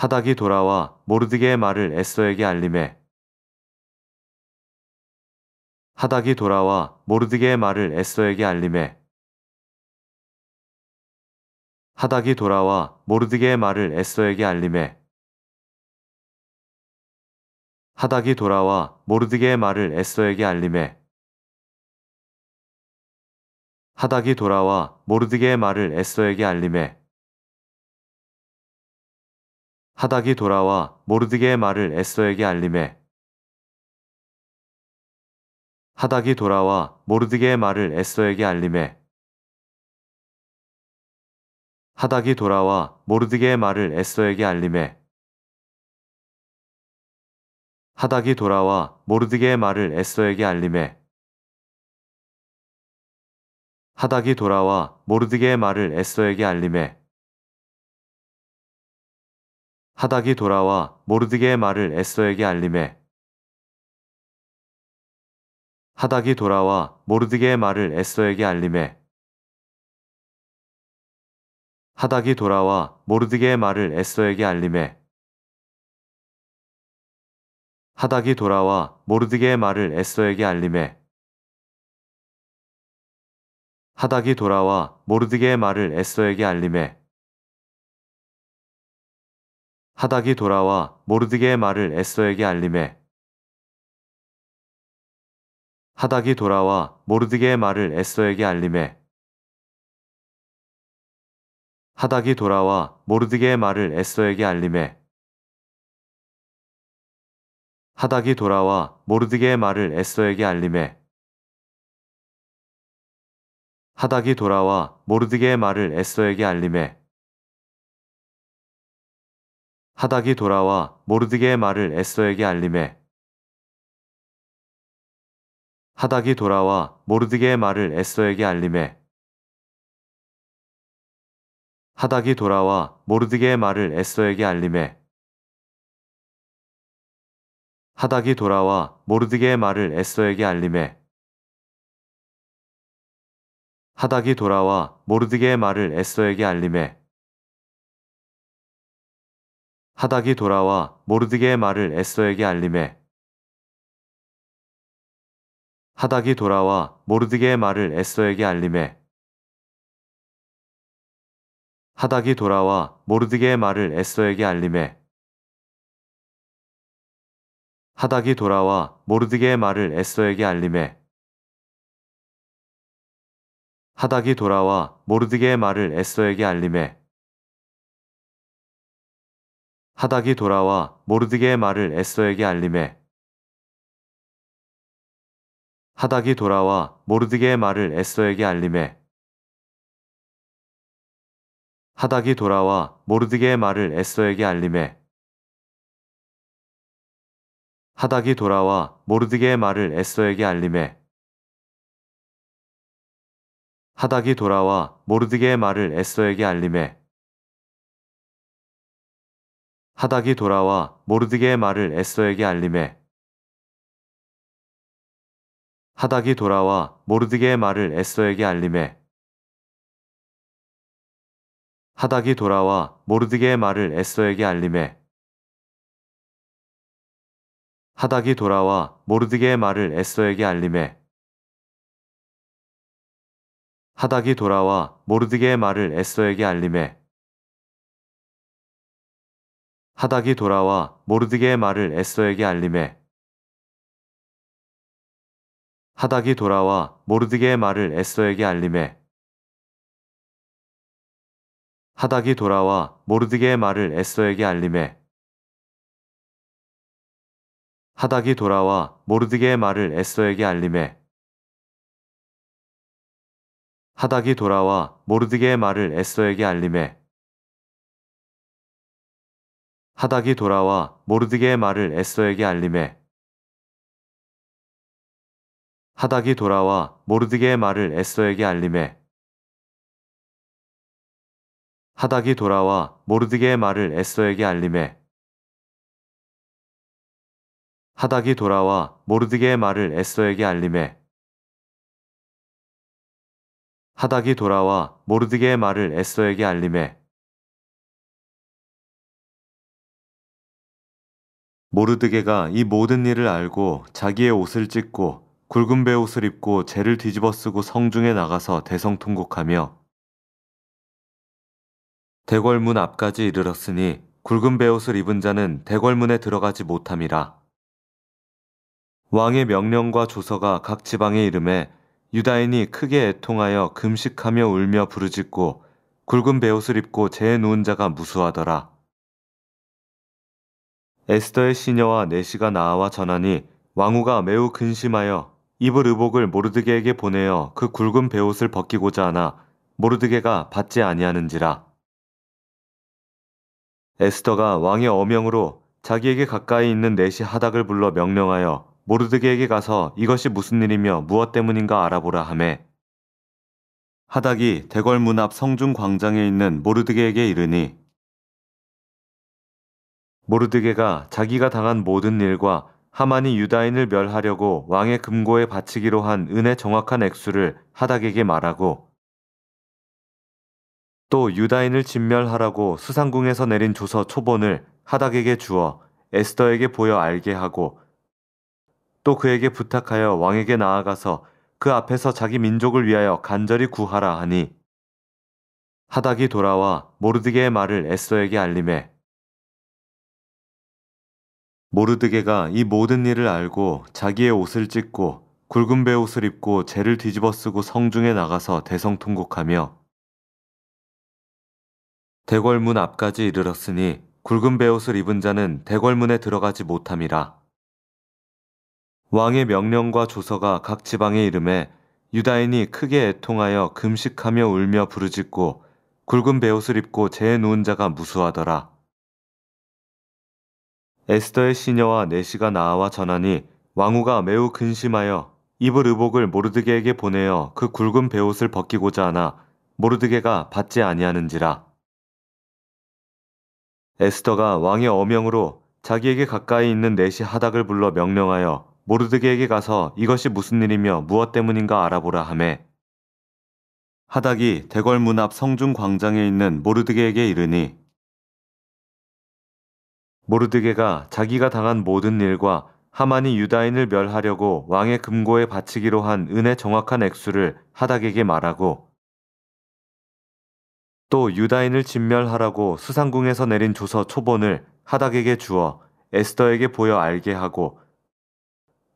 하닥이 돌아와 모르드게의 말을 에스더에게 알림해 하닥이 돌아와 모르드게의 말을 에스더에게 알림해 하닥이 돌아와 모르드게의 말을 에스더에게 알림해 하닥이 돌아와 모르드게의 말을 에스더에게 알림해 하닥이 돌아와 모르드게의 말을 에스더에게 알림해 하닥이 돌아와 모르드게의 말을 에스더에게 알림해 하닥이 돌아와 모르드게의 말을 에스더에게 알림해 하닥이 돌아와 모르드게의 말을 에스더에게 알림해 하닥이 돌아와 모르드게의 말을 에스더에게 알림해 하닥이 돌아와 모르드게의 말을 에스더에게 알림해 하닥이 돌아와 모르드게의 말을 에스더에게 알림해 하닥이 돌아와 모르드게의 말을 에스더에게 알림해 하닥이 돌아와 모르드게의 말을 에스더에게 알림해 하닥이 돌아와 모르드게의 말을 에스더에게 알림해 하닥이 돌아와 모르드게의 말을 에스더에게 알림해 하닥이 돌아와 모르드게의 말을 에스더에게 알림해 하닥이 돌아와 모르드게의 말을 에스더에게 알림해 하닥이 돌아와 모르드게의 말을 에스더에게 알림해 하닥이 돌아와 모르드게의 말을 에스더에게 알림해 하닥이 돌아와 모르드게의 말을 에스더에게 알림해 하닥이 돌아와 모르드게의 말을 에스더에게 알림해 하닥이 돌아와 모르드게의 말을 에스더에게 알림해 하닥이 돌아와 모르드게의 말을 에스더에게 알림해 하닥이 돌아와 모르드게의 말을 에스더에게 알림해 하닥이 돌아와 모르드게의 말을 에스더에게 알림해 하닥이 돌아와 모르드게의 말을 에스더에게 알림해 하닥이 돌아와 모르드게의 말을 에스더에게 알림해 하닥이 돌아와 모르드게의 말을 에스더에게 알림해 하닥이 돌아와 모르드게의 말을 에스더에게 알림해 하닥이 돌아와 모르드게의 말을 에스더에게 알림해 하닥이 돌아와 모르드게의 말을 에스더에게 알림해 하닥이 돌아와 모르드게의 말을 에스더에게 알림해 하닥이 돌아와 모르드게의 말을 에스더에게 알림해 하닥이 돌아와 모르드게의 말을 에스더에게 알림해 하닥이 돌아와 모르드게의 말을 에스더에게 알림해 하닥이 돌아와 모르드게의 말을 에스더에게 알림해 하닥이 돌아와 모르드게의 말을 에스더에게 알림해 하닥이 돌아와 모르드게의 말을 에스더에게 알림해 하닥이 돌아와 모르드게의 말을 에스더에게 알림해 하닥이 돌아와 모르드게의 말을 에스더에게 알림해 하닥이 돌아와 모르드게의 말을 에스더에게 알림해 하닥이 돌아와 모르드게의 말을 에스더에게 알림해 하닥이 돌아와 모르드게의 말을 에스더에게 알림해 하닥이 돌아와 모르드게의 말을 에스더에게 알림해 하닥이 돌아와 모르드게의 말을 에스더에게 알림해 하닥이 돌아와 모르드게의 말을 에스더에게 알림해 하닥이 돌아와 모르드게의 말을 에스더에게 알림해 하닥이 돌아와 모르드게의 말을 에스더에게 알림해 하닥이 돌아와 모르드게의 말을 에스더에게 알림해 하닥이 돌아와 모르드게의 말을 에스더에게 알림해 모르드게가 이 모든 일을 알고 자기의 옷을 찢고 굵은 배 옷을 입고 재를 뒤집어 쓰고 성중에 나가서 대성통곡하며 대궐문 앞까지 이르렀으니 굵은 배옷을 입은 자는 대궐문에 들어가지 못함이라. 왕의 명령과 조서가 각 지방에 이름해 유다인이 크게 애통하여 금식하며 울며 부르짖고 굵은 배옷을 입고 재에 누운 자가 무수하더라. 에스더의 시녀와 내시가 나와 아 전하니 왕후가 매우 근심하여 입을 의복을 모르드게에게 보내어 그 굵은 배옷을 벗기고자 하나 모르드게가 받지 아니하는지라. 에스더가 왕의 어명으로 자기에게 가까이 있는 내시 하닥을 불러 명령하여 모르드게에게 가서 이것이 무슨 일이며 무엇 때문인가 알아보라 하매 하닥이 대궐 문 앞 성중 광장에 있는 모르드게에게 이르니 모르드게가 자기가 당한 모든 일과 하만이 유다인을 멸하려고 왕의 금고에 바치기로 한 은의 정확한 액수를 하닥에게 말하고 또 유다인을 진멸하라고 수상궁에서 내린 조서 초본을 하닥에게 주어 에스더에게 보여 알게 하고 또 그에게 부탁하여 왕에게 나아가서 그 앞에서 자기 민족을 위하여 간절히 구하라 하니 하닥이 돌아와 모르드게의 말을 에스더에게 알림해 모르드게가 이 모든 일을 알고 자기의 옷을 찢고 굵은 배 옷을 입고 재를 뒤집어 쓰고 성중에 나가서 대성통곡하며 대궐문 앞까지 이르렀으니 굵은 배옷을 입은 자는 대궐문에 들어가지 못함이라. 왕의 명령과 조서가 각 지방에 이름에 유다인이 크게 애통하여 금식하며 울며 부르짖고 굵은 배옷을 입고 재에 누운 자가 무수하더라. 에스더의 시녀와 내시가 네 나아와 전하니 왕후가 매우 근심하여 입을 의복을 모르드게에게 보내어 그 굵은 배옷을 벗기고자 하나 모르드게가 받지 아니하는지라. 에스더가 왕의 어명으로 자기에게 가까이 있는 내시 네 하닥을 불러 명령하여 모르드게에게 가서 이것이 무슨 일이며 무엇 때문인가 알아보라 하매 하닥이 대궐 문 앞 성중 광장에 있는 모르드게에게 이르니 모르드게가 자기가 당한 모든 일과 하만이 유다인을 멸하려고 왕의 금고에 바치기로 한 은의 정확한 액수를 하닥에게 말하고 또 유다인을 진멸하라고 수상궁에서 내린 조서 초본을 하닥에게 주어 에스더에게 보여 알게 하고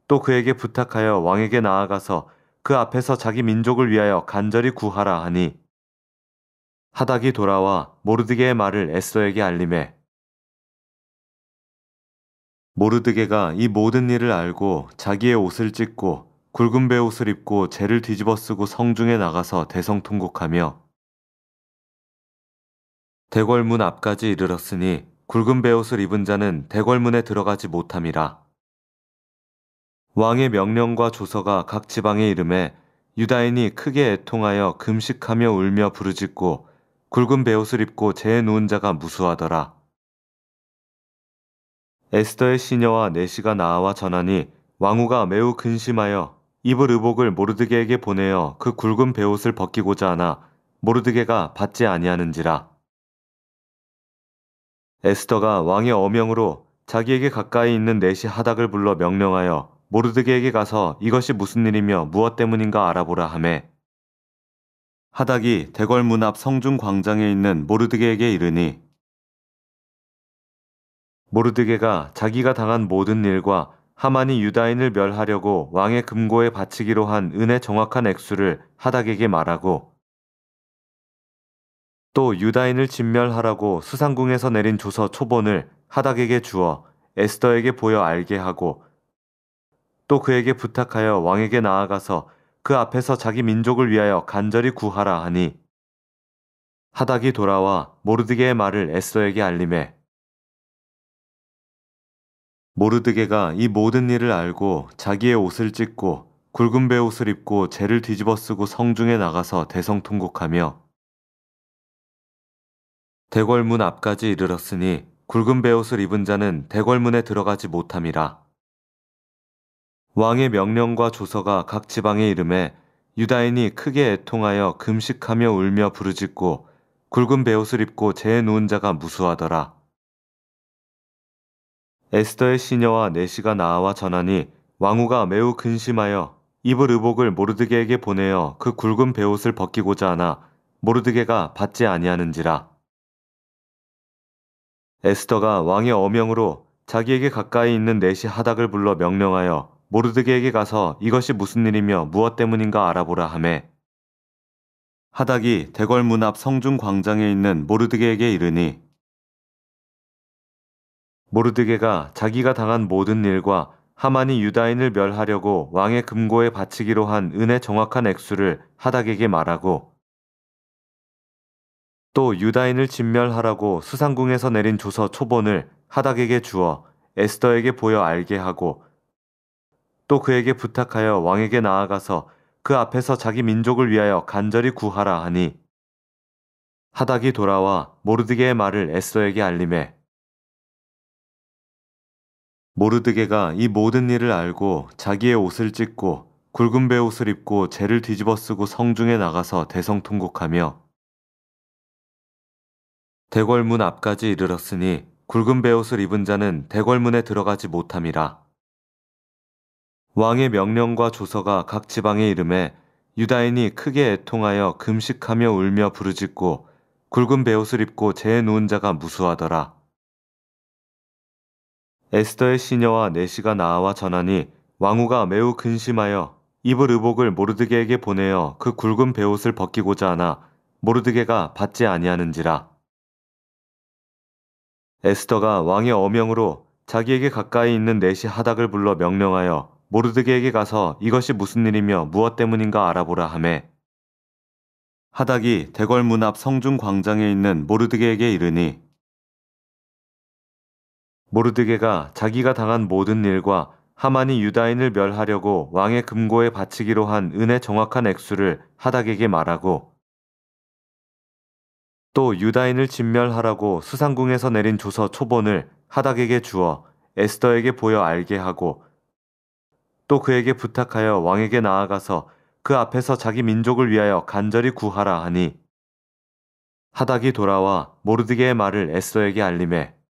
또 그에게 부탁하여 왕에게 나아가서 그 앞에서 자기 민족을 위하여 간절히 구하라 하니 하닥이 돌아와 모르드게의 말을 에스더에게 알림해 모르드게가 이 모든 일을 알고 자기의 옷을 찢고 굵은 배 옷을 입고 재를 뒤집어 쓰고 성중에 나가서 대성통곡하며 대궐문 앞까지 이르렀으니 굵은 배옷을 입은 자는 대궐문에 들어가지 못함이라. 왕의 명령과 조서가 각 지방에 이름에 유다인이 크게 애통하여 금식하며 울며 부르짖고 굵은 배옷을 입고 재에 누운 자가 무수하더라. 에스더의 시녀와 내시가 나와 아 전하니 왕후가 매우 근심하여 입을 의복을 모르드게에게 보내어 그 굵은 배옷을 벗기고자 하나 모르드게가 받지 아니하는지라. 에스더가 왕의 어명으로 자기에게 가까이 있는 내시 하닥을 불러 명령하여 모르드게에게 가서 이것이 무슨 일이며 무엇 때문인가 알아보라 하매 하닥이 대궐 문 앞 성중 광장에 있는 모르드게에게 이르니 모르드게가 자기가 당한 모든 일과 하만이 유다인을 멸하려고 왕의 금고에 바치기로 한 은의 정확한 액수를 하닥에게 말하고 또 유다인을 진멸하라고 수상궁에서 내린 조서 초본을 하닥에게 주어 에스더에게 보여 알게 하고 또 그에게 부탁하여 왕에게 나아가서 그 앞에서 자기 민족을 위하여 간절히 구하라 하니 하닥이 돌아와 모르드게의 말을 에스더에게 알림해 모르드게가 이 모든 일을 알고 자기의 옷을 찢고 굵은 배 옷을 입고 재를 뒤집어 쓰고 성중에 나가서 대성통곡하며 대궐문 앞까지 이르렀으니 굵은 배옷을 입은 자는 대궐문에 들어가지 못함이라. 왕의 명령과 조서가 각 지방에 이름해 유다인이 크게 애통하여 금식하며 울며 부르짖고 굵은 배옷을 입고 재에 누운 자가 무수하더라. 에스더의 시녀와 내시가 나아와 전하니 왕후가 매우 근심하여 입을 의복을 모르드게에게 보내어 그 굵은 배옷을 벗기고자 하나 모르드게가 받지 아니하는지라. 에스더가 왕의 어명으로 자기에게 가까이 있는 내시 하닥을 불러 명령하여 모르드게에게 가서 이것이 무슨 일이며 무엇 때문인가 알아보라 하매 하닥이 대궐 문 앞 성중 광장에 있는 모르드게에게 이르니 모르드게가 자기가 당한 모든 일과 하만이 유다인을 멸하려고 왕의 금고에 바치기로 한 은의 정확한 액수를 하닥에게 말하고 또 유다인을 진멸하라고 수상궁에서 내린 조서 초본을 하닥에게 주어 에스더에게 보여 알게 하고 또 그에게 부탁하여 왕에게 나아가서 그 앞에서 자기 민족을 위하여 간절히 구하라 하니 하닥이 돌아와 모르드게의 말을 에스더에게 알림해 모르드게가 이 모든 일을 알고 자기의 옷을 찢고 굵은 배 옷을 입고 재를 뒤집어 쓰고 성중에 나가서 대성통곡하며 대궐문 앞까지 이르렀으니 굵은 배옷을 입은 자는 대궐문에 들어가지 못함이라. 왕의 명령과 조서가 각 지방에 이름해 유다인이 크게 애통하여 금식하며 울며 부르짖고 굵은 배옷을 입고 재에 누운 자가 무수하더라. 에스더의 시녀와 내시가 나와 아 전하니 왕후가 매우 근심하여 입을 의복을 모르드게에게 보내어 그 굵은 배옷을 벗기고자 하나 모르드게가 받지 아니하는지라. 에스더가 왕의 어명으로 자기에게 가까이 있는 내시 하닥을 불러 명령하여 모르드게에게 가서 이것이 무슨 일이며 무엇 때문인가 알아보라 하매 하닥이 대궐 문 앞 성중 광장에 있는 모르드게에게 이르니 모르드게가 자기가 당한 모든 일과 하만이 유다인을 멸하려고 왕의 금고에 바치기로 한 은의 정확한 액수를 하닥에게 말하고 또 유다인을 진멸하라고 수상궁에서 내린 조서 초본을 하닥에게 주어 에스더에게 보여 알게 하고 또 그에게 부탁하여 왕에게 나아가서 그 앞에서 자기 민족을 위하여 간절히 구하라 하니 하닥이 돌아와 모르드게의 말을 에스더에게 알림해